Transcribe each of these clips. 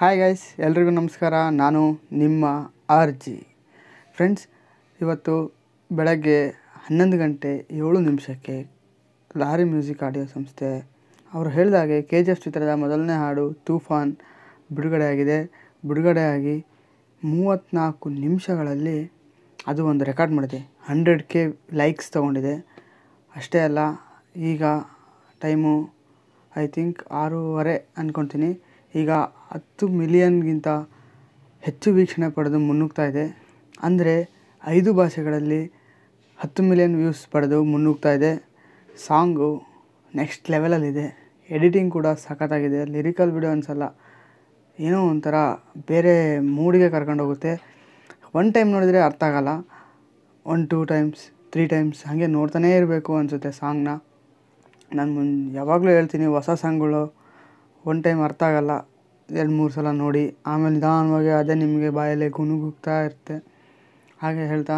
hi guys ಎಲ್ರಿಗೂ ನಮಸ್ಕಾರ ನಾನು ನಿಮ್ಮ ಆರ್ ಜಿ ಫ್ರೆಂಡ್ಸ್ ಇವತ್ತು ಬೆಳಗ್ಗೆ ಹನ್ನೊಂದು ಗಂಟೆ ಏಳು ನಿಮಿಷಕ್ಕೆ ಲಾರಿ ಮ್ಯೂಸಿಕ್ ಆಡಿಯೋ ಸಂಸ್ಥೆ ಅವರು ಹೇಳಿದಾಗೆ ಕೆ ಜಿ ಎಫ್ ಚಿತ್ರದ ಮೊದಲನೇ ಹಾಡು ತೂಫಾನ್ ಬಿಡುಗಡೆಯಾಗಿದೆ ಬಿಡುಗಡೆಯಾಗಿ ಮೂವತ್ತ್ನಾಲ್ಕು ನಿಮಿಷಗಳಲ್ಲಿ ಅದು ಒಂದು ರೆಕಾರ್ಡ್ ಮಾಡಿದೆ ಹಂಡ್ರೆಡ್ ಕೆ ಲೈಕ್ಸ್ ತೊಗೊಂಡಿದೆ ಅಷ್ಟೇ ಅಲ್ಲ ಈಗ ಟೈಮು ಐ ಥಿಂಕ್ ಆರೂವರೆ ಅಂದ್ಕೊತೀನಿ ಈಗ ಹತ್ತು ಮಿಲಿಯನ್ಗಿಂತ ಹೆಚ್ಚು ವೀಕ್ಷಣೆ ಪಡೆದು ಮುನ್ನುಗ್ತಾ ಇದೆ ಅಂದರೆ ಐದು ಭಾಷೆಗಳಲ್ಲಿ ಹತ್ತು ಮಿಲಿಯನ್ ವ್ಯೂಸ್ ಪಡೆದು ಮುನ್ನುಗ್ತಾ ಇದೆ ಸಾಂಗು ನೆಕ್ಸ್ಟ್ ಲೆವೆಲಲ್ಲಿದೆ ಎಡಿಟಿಂಗ್ ಕೂಡ ಸಖತ್ತಾಗಿದೆ ಲಿರಿಕಲ್ ವಿಡಿಯೋ ಅನ್ಸಲ್ಲ ಏನೋ ಒಂಥರ ಬೇರೆ ಮೂಡಿಗೆ ಕರ್ಕೊಂಡೋಗುತ್ತೆ ಒನ್ ಟೈಮ್ ನೋಡಿದರೆ ಅರ್ಥ ಆಗಲ್ಲ one two times three times ಹಾಗೆ ನೋಡ್ತಾನೇ ಇರಬೇಕು ಅನಿಸುತ್ತೆ ಸಾಂಗ್ನ ನಾನು ಯಾವಾಗಲೂ ಹೇಳ್ತೀನಿ ಹೊಸ ಸಾಂಗ್ಗಳು ಒನ್ ಟೈಮ್ ಅರ್ಥ ಆಗಲ್ಲ ಎರಡು ಮೂರು ಸಲ ನೋಡಿ ಆಮೇಲೆ ನಿಧಾನವಾಗಿ ಅದೇ ನಿಮಗೆ ಬಾಯಲ್ಲಿ ಗುನುಗುಗ್ತಾ ಇರುತ್ತೆ ಹಾಗೆ ಹೇಳ್ತಾ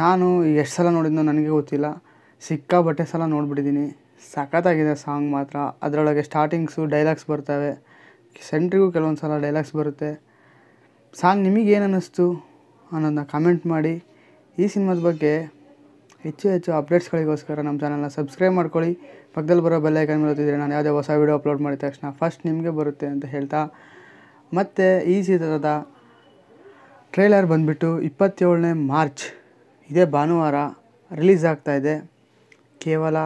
ನಾನು ಎಷ್ಟು ಸಲ ನೋಡಿದ್ನೋ ನನಗೆ ಗೊತ್ತಿಲ್ಲ ಸಿಕ್ಕಾಪಟ್ಟೆ ಸಲ ನೋಡಿಬಿಟ್ಟಿದ್ದೀನಿ ಸಖತ್ತಾಗಿದೆ ಸಾಂಗ್ ಮಾತ್ರ ಅದರೊಳಗೆ ಸ್ಟಾರ್ಟಿಂಗ್ಸು ಡೈಲಾಗ್ಸ್ ಬರ್ತವೆ ಸೆಂಟ್ರಿಗೂ ಕೆಲವೊಂದು ಸಲ ಡೈಲಾಗ್ಸ್ ಬರುತ್ತೆ ಸಾಂಗ್ ನಿಮಗೇನು ಅನ್ನಿಸ್ತು ಅನ್ನೋದನ್ನ ಕಮೆಂಟ್ ಮಾಡಿ ಈ ಸಿನಿಮಾದ ಬಗ್ಗೆ ಹೆಚ್ಚು ಹೆಚ್ಚು ಅಪ್ಡೇಟ್ಸ್ಗಳಿಗೋಸ್ಕರ ನಮ್ಮ ಚಾನಲ್ನ ಸಬ್ಸ್ಕ್ರೈಬ್ ಮಾಡ್ಕೊಳ್ಳಿ ಪಕ್ಕದಲ್ಲಿ ಬರೋ ಬೆಲ್ಲೈಕನ್ ಬರುತ್ತಿದ್ದರೆ ನಾನು ಯಾವುದೇ ಹೊಸ ವೀಡಿಯೋ ಅಪ್ಲೋಡ್ ಮಾಡಿದ ತಕ್ಷಣ ಫಸ್ಟ್ ನಿಮಗೆ ಬರುತ್ತೆ ಅಂತ ಹೇಳ್ತಾ ಮತ್ತು ಈ ಚಿತ್ರದ ಟ್ರೈಲರ್ ಬಂದುಬಿಟ್ಟು ಇಪ್ಪತ್ತೇಳನೇ ಮಾರ್ಚ್ ಇದೇ ಭಾನುವಾರ ರಿಲೀಸ್ ಆಗ್ತಾಯಿದೆ ಕೇವಲ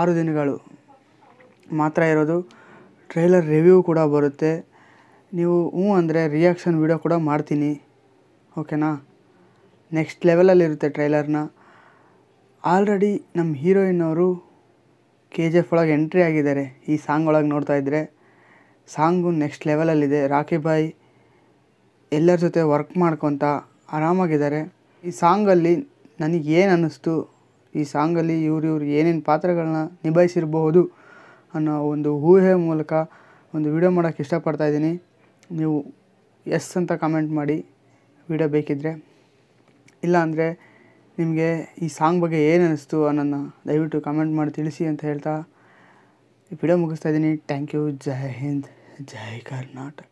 ಆರು ದಿನಗಳು ಮಾತ್ರ ಇರೋದು ಟ್ರೈಲರ್ ರಿವ್ಯೂ ಕೂಡ ಬರುತ್ತೆ ನೀವು ಹ್ಞೂ ಅಂದರೆ ರಿಯಾಕ್ಷನ್ ವೀಡಿಯೋ ಕೂಡ ಮಾಡ್ತೀನಿ ಓಕೆನಾ ನೆಕ್ಸ್ಟ್ ಲೆವೆಲಲ್ಲಿರುತ್ತೆ ಟ್ರೈಲರ್ನ ಆಲ್ರೆಡಿ ನಮ್ಮ ಹೀರೋಯಿನ್ ಅವರು ಕೆ ಜಿ ಎಫ್ ಒಳಗೆ ಎಂಟ್ರಿ ಆಗಿದ್ದಾರೆ ಈ ಸಾಂಗ್ ಒಳಗೆ ನೋಡ್ತಾ ಇದ್ದರೆ ಸಾಂಗು ನೆಕ್ಸ್ಟ್ ಲೆವೆಲಲ್ಲಿದೆ ರಾಕಿ ಬಾಯ್ ಎಲ್ಲರ ಜೊತೆ ವರ್ಕ್ ಮಾಡ್ಕೊತ ಆರಾಮಾಗಿದ್ದಾರೆ ಈ ಸಾಂಗಲ್ಲಿ ನನಗೆ ಏನು ಅನ್ನಿಸ್ತು ಈ ಸಾಂಗಲ್ಲಿ ಇವ್ರು ಇವ್ರು ಏನೇನು ಪಾತ್ರಗಳನ್ನ ನಿಭಾಯಿಸಿರಬಹುದು ಅನ್ನೋ ಒಂದು ಊಹೆ ಮೂಲಕ ಒಂದು ವಿಡಿಯೋ ಮಾಡೋಕ್ಕೆ ಇಷ್ಟಪಡ್ತಾ ಇದ್ದೀನಿ ನೀವು ಎಸ್ ಅಂತ ಕಮೆಂಟ್ ಮಾಡಿ ವಿಡಿಯೋ ಬೇಕಿದ್ದರೆ ಇಲ್ಲ ನಿಮಗೆ ಈ ಸಾಂಗ್ ಬಗ್ಗೆ ಏನು ಅನ್ನಿಸ್ತು ಅನ್ನೋದನ್ನ ದಯವಿಟ್ಟು ಕಮೆಂಟ್ ಮಾಡಿ ತಿಳಿಸಿ ಅಂತ ಹೇಳ್ತಾ ಈ ವಿಡಿಯೋ ಮುಗಿಸ್ತಾ ಇದ್ದೀನಿ ಥ್ಯಾಂಕ್ ಯು ಜೈ ಹಿಂದ್ ಜೈ ಕರ್ನಾಟಕ